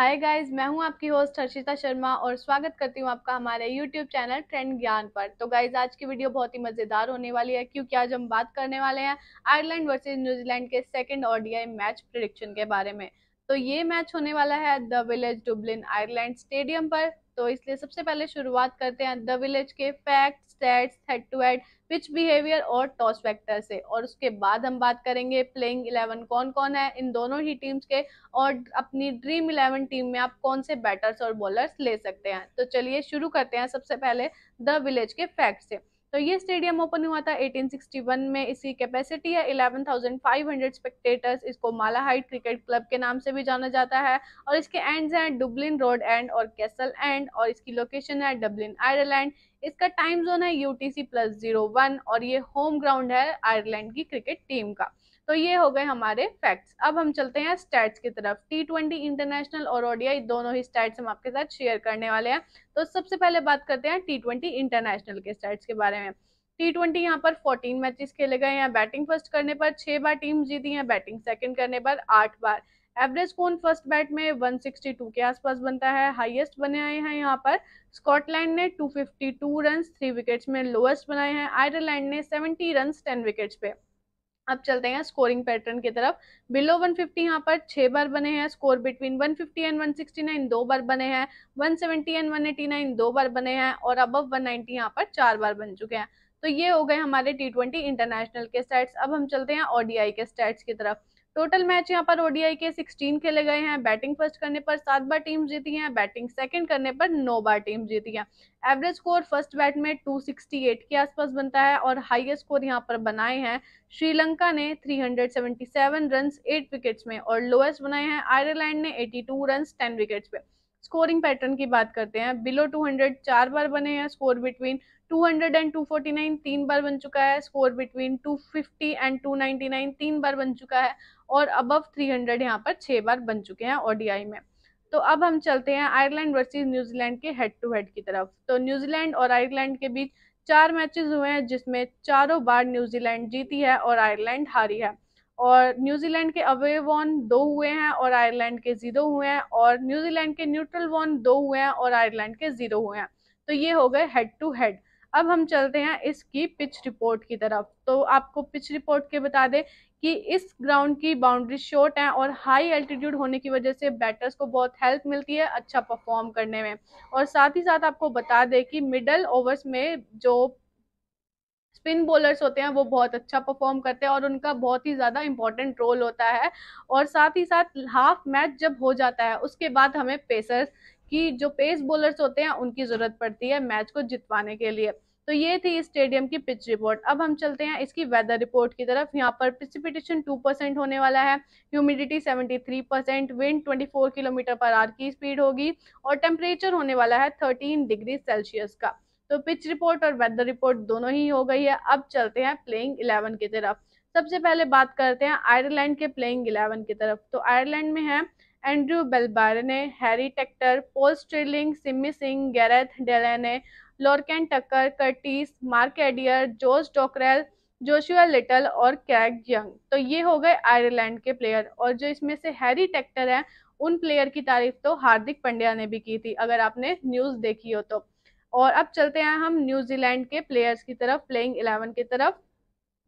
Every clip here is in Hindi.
हाय गाइस मैं हूं आपकी होस्ट हर्षिता शर्मा और स्वागत करती हूं आपका हमारे यूट्यूब चैनल ट्रेंड ज्ञान पर तो गाइस आज की वीडियो बहुत ही मज़ेदार होने वाली है क्योंकि आज हम बात करने वाले हैं आयरलैंड वर्सेस न्यूजीलैंड के सेकंड ओडीआई मैच प्रिडिक्शन के बारे में तो ये मैच होने वाला है the Village Dublin Ireland stadium पर तो इसलिए सबसे पहले शुरुआत करते हैं द विलेज के fact stats head to head pitch behaviour और टॉस फैक्टर से और उसके बाद हम बात करेंगे प्लेइंग इलेवन कौन कौन है इन दोनों ही टीम्स के और अपनी ड्रीम इलेवन टीम में आप कौन से बैटर्स और बॉलर्स ले सकते हैं तो चलिए शुरू करते हैं सबसे पहले द विलेज के फैक्ट से तो ये स्टेडियम ओपन हुआ था 1861 में इसकी कैपेसिटी है 11,500 स्पेक्टेटर्स इसको माला हाइट क्रिकेट क्लब के नाम से भी जाना जाता है और इसके एंड्स हैं डुबलिन रोड एंड और कैसल एंड और इसकी लोकेशन है डबलिन आयरलैंड इसका टाइम जोन है यूटीसी प्लस जीरो वन और ये होम ग्राउंड है आयरलैंड की क्रिकेट टीम का तो ये हो गए हमारे फैक्ट्स अब हम चलते हैं स्टैट्स की तरफ टी ट्वेंटी इंटरनेशनल और ओडीआई दोनों ही स्टैट्स हम आपके साथ शेयर करने वाले हैं तो सबसे पहले बात करते हैं टी ट्वेंटी इंटरनेशनल के स्टैट्स के बारे में टी ट्वेंटी यहाँ पर फोर्टीन मैचेस खेले गए हैं बैटिंग फर्स्ट करने पर छः बार टीम जीती हैं बैटिंग सेकंड करने पर आठ बार एवरेज कौन फर्स्ट बैट में 162 के आसपास बनता है हाईएस्ट बने आए हैं यहाँ पर स्कॉटलैंड ने 252 रन्स थ्री विकेट्स में लोएस्ट बनाए हैं आयरलैंड ने 70 रन्स 10 विकेट्स पे अब चलते हैं स्कोरिंग पैटर्न की तरफ बिलो 150 फिफ्टी यहाँ पर छह बार बने हैं स्कोर बिटवीन 150 एंड 169 दो बार बने हैं 170 एंड 189 दो बार बने हैं और अबव 190 नाइनटी यहाँ पर चार बार बन चुके हैं तो ये हो गए हमारे टी ट्वेंटी इंटरनेशनल के स्टैट्स अब हम चलते हैं ओडीआई के स्टैट्स की तरफ टोटल मैच यहाँ पर ओडीआई के 16 खेले गए हैं बैटिंग फर्स्ट करने पर सात बार टीम जीती है बैटिंग सेकंड करने पर नौ बार टीम जीती है एवरेज स्कोर फर्स्ट बैट में 268 के आसपास बनता है और हाईएस्ट स्कोर यहाँ पर बनाए हैं श्रीलंका ने 377 रन्स 8 विकेट्स में और लोएस्ट बनाए हैं आयरलैंड ने 82 रन टेन विकेट्स में स्कोरिंग पैटर्न की बात करते हैं बिलो 200 चार बार बने हैं स्कोर बिटवीन 200 एंड 249 तीन बार बन चुका है स्कोर बिटवीन 250 एंड 299 तीन बार बन चुका है और अबव 300 हंड्रेड यहाँ पर छः बार बन चुके हैं ओडीआई में तो अब हम चलते हैं आयरलैंड वर्सेस न्यूजीलैंड के हेड टू हेड की तरफ तो न्यूजीलैंड और आयरलैंड के बीच चार मैचेस हुए हैं जिसमें चारों बार न्यूजीलैंड जीती है और आयरलैंड हारी है और न्यूजीलैंड के अवे वॉन दो हुए हैं और आयरलैंड के ज़ीरो हुए हैं और न्यूजीलैंड के न्यूट्रल वॉन दो हुए हैं और आयरलैंड के ज़ीरो हुए हैं तो ये हो गए हेड टू हेड अब हम चलते हैं इसकी पिच रिपोर्ट की तरफ तो आपको पिच रिपोर्ट के बता दें कि इस ग्राउंड की बाउंड्री शॉर्ट है और हाई एल्टीट्यूड होने की वजह से बैटर्स को बहुत हेल्प मिलती है अच्छा परफॉर्म करने में और साथ ही साथ आपको बता दें कि मिडल ओवर्स में जो स्पिन बॉलर्स होते हैं वो बहुत अच्छा परफॉर्म करते हैं और उनका बहुत ही ज़्यादा इंपॉर्टेंट रोल होता है और साथ ही साथ हाफ मैच जब हो जाता है उसके बाद हमें पेसर्स की जो पेस बॉलर्स होते हैं उनकी ज़रूरत पड़ती है मैच को जितवाने के लिए तो ये थी स्टेडियम की पिच रिपोर्ट अब हम चलते हैं इसकी वेदर रिपोर्ट की तरफ यहाँ पर प्रिसिपिटेशन 2 परसेंट होने वाला है humidity 73 percent wind 24 kilometre per hour की स्पीड होगी और टेम्परेचर होने वाला है 13 डिग्री सेल्सियस का तो पिच रिपोर्ट और वेदर रिपोर्ट दोनों ही हो गई है अब चलते हैं प्लेइंग इलेवन की तरफ सबसे पहले बात करते हैं आयरलैंड के प्लेइंग इलेवन की तरफ तो आयरलैंड में है Andrew Balbirnie Harry Tector Paul Stirling Simi Singh Gareth Delany Lorcan Tucker Curtis Mark Adair Jos Dockrell Joshua Little और क्रैग यंग तो ये हो गए आयरलैंड के प्लेयर और जो इसमें से हैरी टेक्टर है उन प्लेयर की तारीफ तो हार्दिक पंड्या ने भी की थी अगर आपने न्यूज़ देखी हो तो और अब चलते हैं हम न्यूजीलैंड के प्लेयर्स की तरफ प्लेइंग इलेवन की तरफ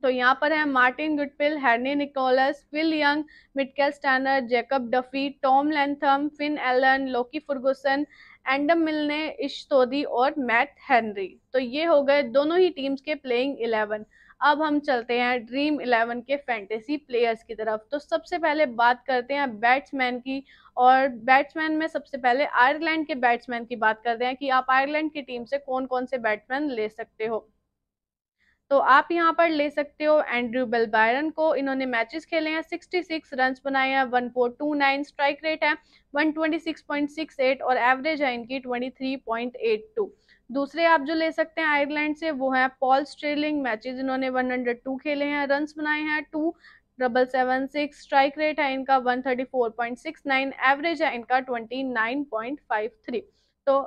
तो यहाँ पर है मार्टिन गुडपिल हैरनी Nicholls Will Young Mitchell Santner Jacob Duffy Tom Latham Finn Allen Lockie Ferguson Adam Milne Ish Sodhi और मैट हेनरी तो ये हो गए दोनों ही टीम्स के प्लेइंग इलेवन अब हम चलते हैं ड्रीम इलेवन के फैंटेसी प्लेयर्स की तरफ तो सबसे पहले बात करते हैं बैट्समैन की और बैट्समैन में सबसे पहले आयरलैंड के बैट्समैन की बात करते हैं कि आप आयरलैंड की टीम से कौन कौन से बैट्समैन ले सकते हो तो आप यहाँ पर ले सकते हो एंड्रू बेलबायरन को इन्होंने मैचेस खेले हैं 66 रन बनाए हैं नाइन स्ट्राइक रेट है 126.68 और एवरेज है इनकी 23.82 दूसरे आप जो ले सकते हैं आयरलैंड से वो है पॉल स्ट्रेलिंग मैचेस इन्होंने 102 खेले हैं रन बनाए हैं two double seven six strike rate है इनका वन एवरेज है इनका ट्वेंटी तो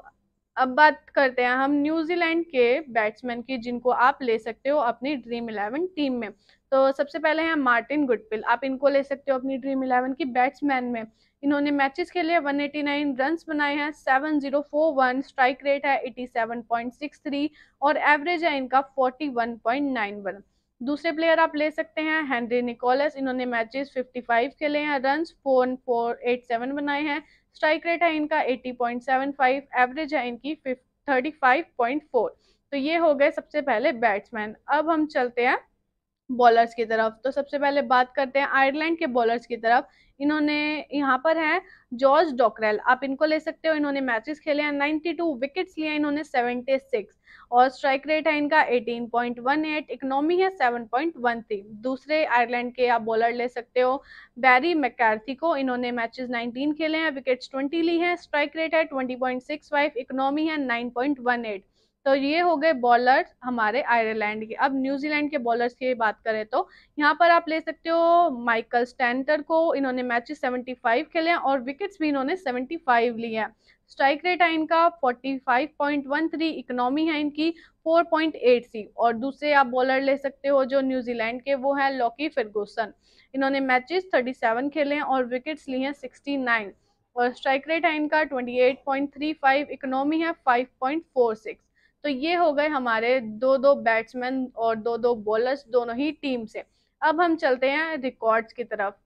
अब बात करते हैं हम न्यूजीलैंड के बैट्समैन की जिनको आप ले सकते हो अपनी ड्रीम इलेवन टीम में तो सबसे पहले हैं मार्टिन गुडपिल आप इनको ले सकते हो अपनी ड्रीम इलेवन की बैट्समैन में इन्होंने मैचेस खेले 189 रन्स बनाए हैं 7041 स्ट्राइक रेट है 87.63 और एवरेज है इनका 41.91 दूसरे प्लेयर आप ले सकते हैं हेनरी निकोलस इन्होंने मैचेस 55 खेले हैं रन्स 4487 बनाए हैं स्ट्राइक रेट है इनका 80.75 एवरेज है इनकी 35.4 तो ये हो गए सबसे पहले बैट्समैन अब हम चलते हैं बॉलर्स की तरफ तो सबसे पहले बात करते हैं आयरलैंड के बॉलर्स की तरफ इन्होंने यहाँ पर हैं जॉर्ज डॉक्रेल आप इनको ले सकते हो इन्होंने मैचेस खेले हैं 92 विकेट्स लिए इन्होंने 76 और स्ट्राइक रेट है इनका 18.18 इकोनॉमी है 7.13 दूसरे आयरलैंड के आप बॉलर ले सकते हो बैरी मैकार्थी को इन्होंने मैचेस 19 खेले हैं विकेट्स 20 ली हैं स्ट्राइक रेट है ट्वेंटी पॉइंट इकोनॉमी है नाइन तो ये हो गए बॉलर्स हमारे आयरलैंड के अब न्यूजीलैंड के बॉलर्स की बात करें तो यहाँ पर आप ले सकते हो माइकल स्टैंटर को इन्होंने मैचेस 75 खेले हैं और विकेट्स भी इन्होंने 75 लिए हैं स्ट्राइक रेट है इनका 45.13 इकोनॉमी है इनकी सी और दूसरे आप बॉलर ले सकते हो जो न्यूजीलैंड के वो हैं लॉकी फिरगोसन इन्होंने मैचेस सेवन खेले हैं और विकेट्स लिए हैं नाइन और स्ट्राइक रेट है इनका 28.35 इकोनॉमी है 5.46 तो ये हो गए हमारे दो दो बैट्समैन और दो दो बॉलर्स दोनों ही टीम से अब हम चलते हैं रिकॉर्ड्स की तरफ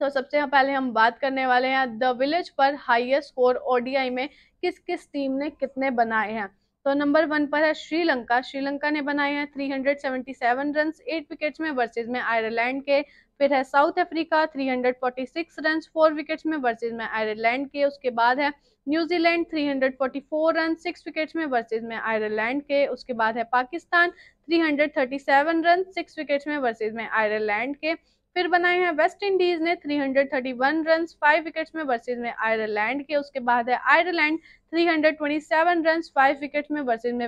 तो सबसे पहले हम बात करने वाले हैं द विलेज पर हाईएस्ट स्कोर ओडीआई में किस किस टीम ने कितने बनाए हैं तो नंबर वन पर है श्रीलंका श्रीलंका ने बनाए हैं 377 रन एट विकेट्स में वर्सेज में आयरलैंड के फिर है South Africa 346 run four wickets में वर्सेज में आयरलैंड के उसके बाद है न्यूजीलैंड 344 रन सिक्स विकेट्स में वर्सेज में आयरलैंड के उसके बाद है पाकिस्तान 337 रन सिक्स विकेट्स में वर्सेज में आयरलैंड के फिर बनाए हैं वेस्ट इंडीज ने 331 रन फाइव विकेट्स में वर्सेज में आयरलैंड के उसके बाद है आयरलैंड 327 रन फाइव विकेट्स में वर्सेज में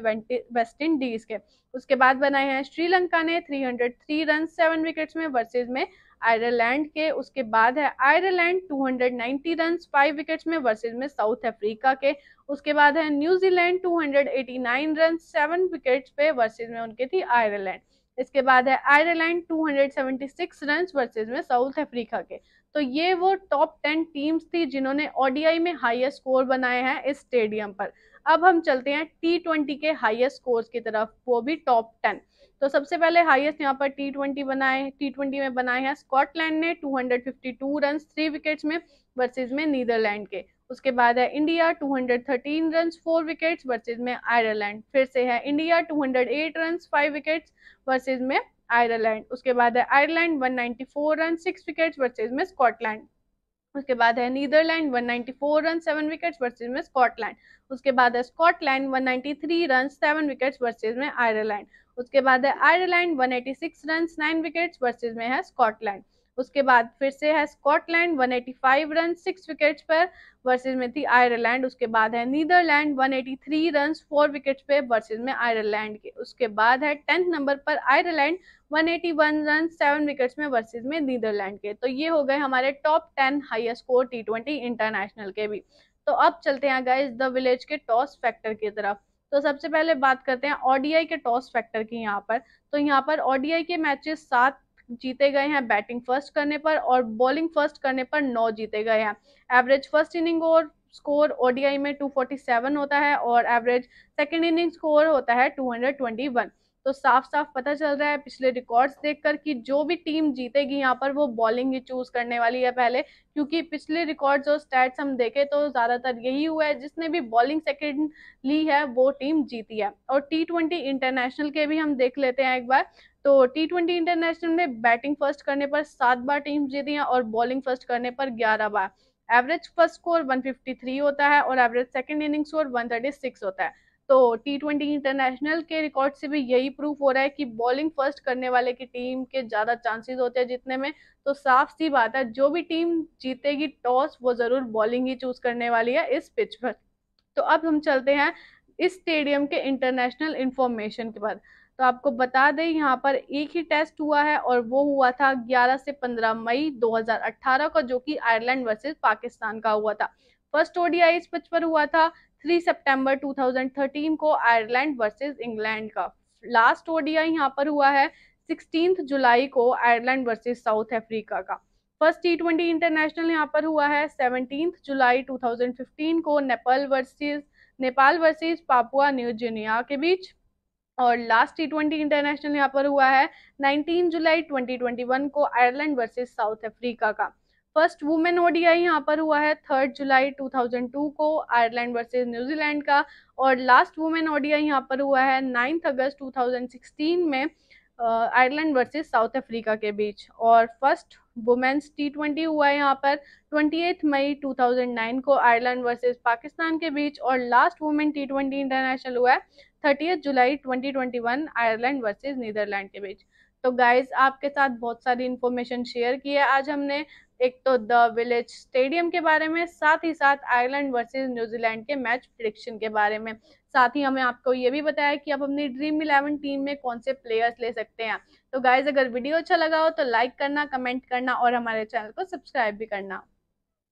वेस्ट इंडीज के उसके बाद बनाए हैं श्रीलंका ने 303 रन सेवन विकेट्स में वर्सेज में आयरलैंड के उसके बाद है आयरलैंड 290 रन फाइव विकेट्स में वर्सेज में साउथ अफ्रीका के उसके बाद है न्यूजीलैंड 289 रन सेवन विकेट्स पे वर्सेज में उनके थी आयरलैंड इसके बाद है आयरलैंड 276 रन वर्सेस में साउथ अफ्रीका के तो ये वो टॉप टेन टीम्स थी जिन्होंने ओडीआई में हाईएस्ट स्कोर बनाए हैं इस स्टेडियम पर अब हम चलते हैं टी ट्वेंटी के हाईएस्ट स्कोर की तरफ वो भी टॉप टेन तो सबसे पहले हाईएस्ट यहाँ पर टी ट्वेंटी बनाए टी ट्वेंटी में बनाए हैं स्कॉटलैंड ने 252 रन थ्री विकेट्स में वर्सेज में नीदरलैंड के उसके बाद है India 213 runs four wickets versus में आयरलैंड फिर से है India 208 runs five wickets versus में आयरलैंड उसके बाद है Ireland 194 run six wickets versus में स्कॉटलैंड उसके बाद है Netherland 194 run seven wickets versus में स्कॉटलैंड उसके बाद है Scotland 193 run seven wickets versus में आयरलैंड उसके बाद है Ireland 186 run nine wickets versus में है स्कॉटलैंड उसके बाद फिर से है स्कॉटलैंड 185 रन सिक्स विकेट्स पर वर्सेज में थी आयरलैंड उसके बाद है नीदरलैंड 183 रन फोर विकेट पे वर्सेज में आयरलैंड के उसके बाद है टेंथ नंबर पर आयरलैंड 181 रन सेवन विकेट्स में वर्सेज में नीदरलैंड के तो ये हो गए हमारे top ten highest score T twenty international के भी तो अब चलते हैं गाइज द विलेज के टॉस फैक्टर की तरफ तो सबसे पहले बात करते हैं ओडीआई के टॉस फैक्टर की यहाँ पर तो यहाँ पर ओडीआई के मैचेस सात जीते गए हैं बैटिंग फर्स्ट करने पर और बॉलिंग फर्स्ट करने पर नौ जीते गए हैं एवरेज फर्स्ट इनिंग और स्कोर ओडीआई में 247 होता है और एवरेज सेकेंड इनिंग स्कोर होता है 221 तो साफ साफ पता चल रहा है पिछले रिकॉर्ड्स देखकर कि जो भी टीम जीतेगी यहाँ पर वो बॉलिंग ही चूज करने वाली है पहले क्योंकि पिछले रिकॉर्ड्स और स्टैट्स हम देखें तो ज़्यादातर यही हुआ है जिसने भी बॉलिंग सेकेंड ली है वो टीम जीती है और टी ट्वेंटी इंटरनेशनल के भी हम देख लेते हैं एक बार तो टी ट्वेंटी इंटरनेशनल में बैटिंग फर्स्ट करने पर सात बार टीम जीती हैं और बॉलिंग फर्स्ट करने पर ग्यारह बार एवरेज फर्स्ट स्कोर 153 होता है और एवरेज सेकंड इनिंग स्कोर 136 होता है तो टी ट्वेंटी इंटरनेशनल के रिकॉर्ड से भी यही प्रूफ हो रहा है कि बॉलिंग फर्स्ट करने वाले की टीम के ज़्यादा चांसेस होते हैं जीतने में तो साफ सी बात है जो भी टीम जीतेगी टॉस वो ज़रूर बॉलिंग ही चूज़ करने वाली है इस पिच पर तो अब हम चलते हैं इस स्टेडियम के इंटरनेशनल इंफॉर्मेशन के बाद तो आपको बता दें यहाँ पर एक ही टेस्ट हुआ है और वो हुआ था 11 से 15 मई 2018 का जो कि आयरलैंड वर्सेस पाकिस्तान का हुआ था फर्स्ट ओडीआई इस पिच पर हुआ था थ्री सितंबर 2013 को आयरलैंड वर्सेस इंग्लैंड का लास्ट ओडिया यहाँ पर हुआ है सिक्सटीन जुलाई को आयरलैंड वर्सेस साउथ अफ्रीका का फर्स्ट टी ट्वेंटी इंटरनेशनल यहाँ पर हुआ है सेवनटीन जुलाई 2015 को Nepal versus Nepal versus Papua New Guinea के बीच और लास्ट टी ट्वेंटी इंटरनेशनल यहाँ पर हुआ है 19 जुलाई 2021 को आयरलैंड वर्सेस साउथ अफ्रीका का फर्स्ट वुमेन ओडीआई यहाँ पर हुआ है थर्ड जुलाई 2002 को आयरलैंड वर्सेस न्यूजीलैंड का और लास्ट वुमेन ओडीआई यहाँ पर हुआ है नाइन्थ अगस्त 2016 में आयरलैंड वर्सेस साउथ अफ्रीका के बीच और फर्स्ट वुमेन्स टी ट्वेंटी हुआ है यहाँ पर ट्वेंटी मई 2009 को आयरलैंड वर्सेस पाकिस्तान के बीच और last women T twenty international हुआ है thirty July 2021 Ireland versus Netherlands के बीच तो गाइज आपके साथ बहुत सारी इन्फॉर्मेशन शेयर की है आज हमने एक तो द विलेज स्टेडियम के बारे में साथ ही साथ आयरलैंड वर्सेस न्यूजीलैंड के मैच प्रिडिक्शन के बारे में साथ ही हमें आपको ये भी बताया कि आप अपनी ड्रीम इलेवन टीम में कौन से प्लेयर्स ले सकते हैं तो गाइज अगर वीडियो अच्छा लगा हो तो लाइक करना कमेंट करना और हमारे चैनल को सब्सक्राइब भी करना